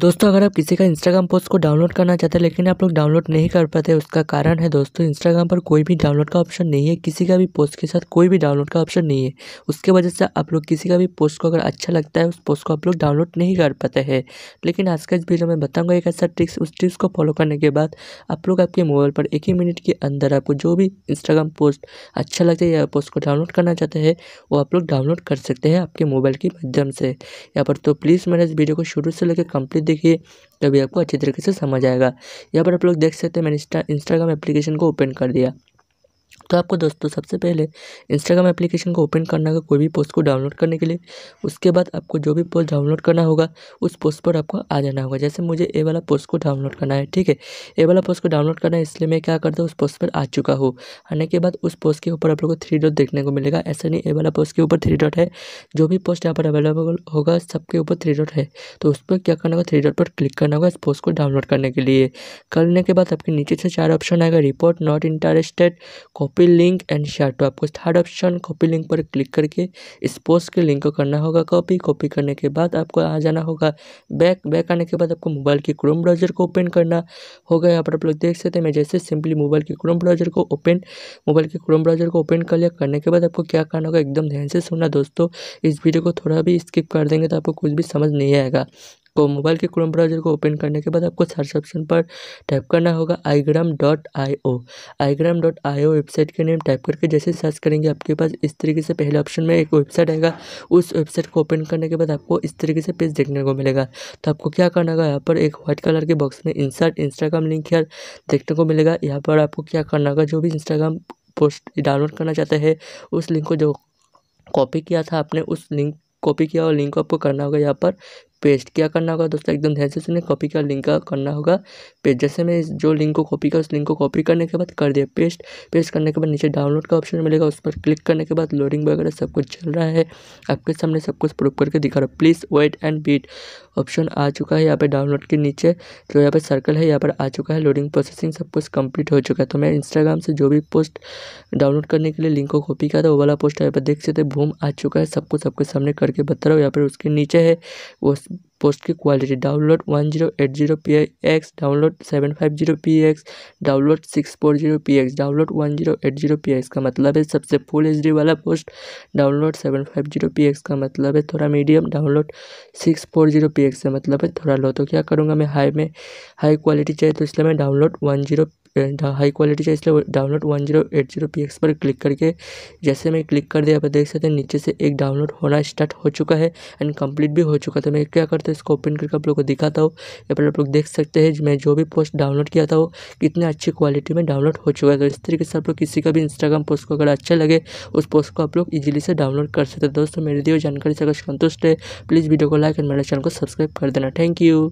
दोस्तों अगर आप किसी का इंस्टाग्राम पोस्ट को डाउनलोड करना चाहते हैं लेकिन आप लोग डाउनलोड नहीं कर पाते उसका कारण है दोस्तों इंस्टाग्राम पर कोई भी डाउनलोड का ऑप्शन नहीं है किसी का भी पोस्ट के साथ कोई भी डाउनलोड का ऑप्शन नहीं है उसके वजह से आप लोग किसी का भी पोस्ट को अगर अच्छा लगता है उस पोस्ट को आप लोग डाउनलोड नहीं कर पाते हैं लेकिन आज का इस वीडियो में बताऊँगा एक ऐसा ट्रिक्स उस ट्रिक्स को फॉलो करने के बाद आप लोग आपके मोबाइल पर एक ही मिनट के अंदर आपको जो भी इंस्टाग्राम पोस्ट अच्छा लगता है या पोस्ट को डाउनलोड करना चाहते हैं वो आप लोग डाउनलोड कर सकते हैं आपके मोबाइल के माध्यम से यहाँ पर तो प्लीज़ मेरे इस वीडियो को शुरू से लेकर कंप्लीट देखिए तभी आपको अच्छे तरीके से समझ आएगा यहाँ पर आप लोग देख सकते हैं मैंने इंस्टाग्राम एप्लीकेशन को ओपन कर दिया तो आपको दोस्तों सबसे पहले इंस्टाग्राम एप्लीकेशन को ओपन करना होगा कोई भी पोस्ट को डाउनलोड करने के लिए उसके बाद आपको जो भी पोस्ट डाउनलोड करना होगा उस पोस्ट पर आपको आ जाना होगा जैसे मुझे ए वाला पोस्ट को डाउनलोड करना है ठीक है ए वाला पोस्ट को डाउनलोड करना है इसलिए मैं क्या करता हूँ उस पोस्ट पर आ चुका हूँ आने के बाद उस पोस्ट के ऊपर आप लोग को थ्री डॉट देखने को मिलेगा ऐसा नहीं ए वाला पोस्ट के ऊपर थ्री डॉट है जो भी पोस्ट यहाँ पर अवेलेबल होगा सबके ऊपर थ्री डॉट है तो उस पर क्या करना होगा थ्री डॉट पर क्लिक करना होगा इस पोस्ट को डाउनलोड करने के लिए करने के बाद आपके नीचे से चार ऑप्शन आएगा report not interested copy copy link and share तो आपको थर्ड ऑप्शन कॉपी लिंक पर क्लिक करके इस पोस्ट के लिंक को करना होगा कॉपी कॉपी करने के बाद आपको आ जाना होगा बैक बैक आने के बाद आपको मोबाइल के क्रोम ब्राउजर को ओपन करना होगा यहाँ पर आप लोग देख सकते हैं मैं जैसे सिंपली मोबाइल के क्रोम ब्राउजर को ओपन मोबाइल के क्रोम ब्राउजर को ओपन कर लिया करने के बाद आपको क्या करना होगा एकदम ध्यान से सुनना दोस्तों इस वीडियो को थोड़ा भी स्किप कर देंगे तो आपको कुछ भी समझ नहीं आएगा को मोबाइल के क्रोम ब्राउजर को ओपन करने के बाद आपको सर्च ऑप्शन पर टाइप करना होगा iGram dot I O iGram dot I O website के नेम टाइप करके जैसे सर्च करेंगे आपके पास इस तरीके से पहले ऑप्शन में एक वेबसाइट आएगा उस वेबसाइट को ओपन करने के बाद आपको इस तरीके से पेज देखने को मिलेगा तो आपको क्या करना होगा यहाँ पर एक व्हाइट कलर के बॉक्स में इंसर्ट इंस्टाग्राम लिंक यार देखने को मिलेगा यहाँ पर आपको क्या करना होगा जो भी इंस्टाग्राम पोस्ट डाउनलोड करना चाहते हैं उस लिंक को जो कॉपी किया था आपने उस लिंक कॉपी किया और लिंक को आपको करना होगा यहाँ पर पेस्ट क्या करना होगा दोस्तों एकदम ध्यान से सुनिए कॉपी का लिंक का करना होगा पेस्ट जैसे मैं जो लिंक को कॉपी कर उस लिंक को कॉपी करने के बाद कर दिया पेस्ट पेस्ट करने के बाद नीचे डाउनलोड का ऑप्शन मिलेगा उस पर क्लिक करने के बाद लोडिंग वगैरह सब कुछ चल रहा है आपके सामने सब कुछ प्रूफ करके दिखा रहा please wait and beat option आ चुका है यहाँ पर डाउनलोड के नीचे तो यहाँ पर सर्कल है यहाँ पर आ चुका है लोडिंग प्रोसेसिंग सब कुछ कंप्लीट हो चुका है तो मैं इंस्टाग्राम से जो भी पोस्ट डाउनलोड करने के लिए लिंक को कॉपी किया था वो वाला पोस्ट यहाँ पर देख सकते भूम आ चुका है सब कुछ आपके सामने करके बता रहा हूँ यहाँ पर उसके नीचे है वो पोस्ट की quality download one zero eight zero P X download seven five zero P X download six four zero P X download one zero eight zero P X का मतलब है सबसे फुल एच डी वाला post download seven five zero P X का मतलब है थोड़ा medium download six four zero P X का मतलब है थोड़ा लो तो क्या करूँगा मैं हाई में हाई क्वालिटी चाहिए तो इसलिए मैं download one zero high quality चाहिए इसलिए download one zero eight zero P X पर क्लिक करके जैसे मैं क्लिक कर दिया आप देख सकते हैं नीचे से एक डाउनलोड होना स्टार्ट हो चुका है एंड कंप्लीट भी हो चुका था तो मैं क्या करता हूँ इसको ओपन करके आप लोग को दिखाता हूँ या फिर आप लोग देख सकते हैं मैं जो भी पोस्ट डाउनलोड किया था वो कितने अच्छी क्वालिटी में डाउनलोड हो चुका है तो इस तरीके से आप लोग किसी का भी इंस्टाग्राम पोस्ट को अगर अच्छा लगे उस पोस्ट को आप लोग ईजिली से डाउनलोड कर सकते हैं दोस्तों मेरी दी जानकारी से अगर संतुष्ट है प्लीज़ वीडियो को लाइक एंड मेरे चैनल को सब्सक्राइब कर देना थैंक यू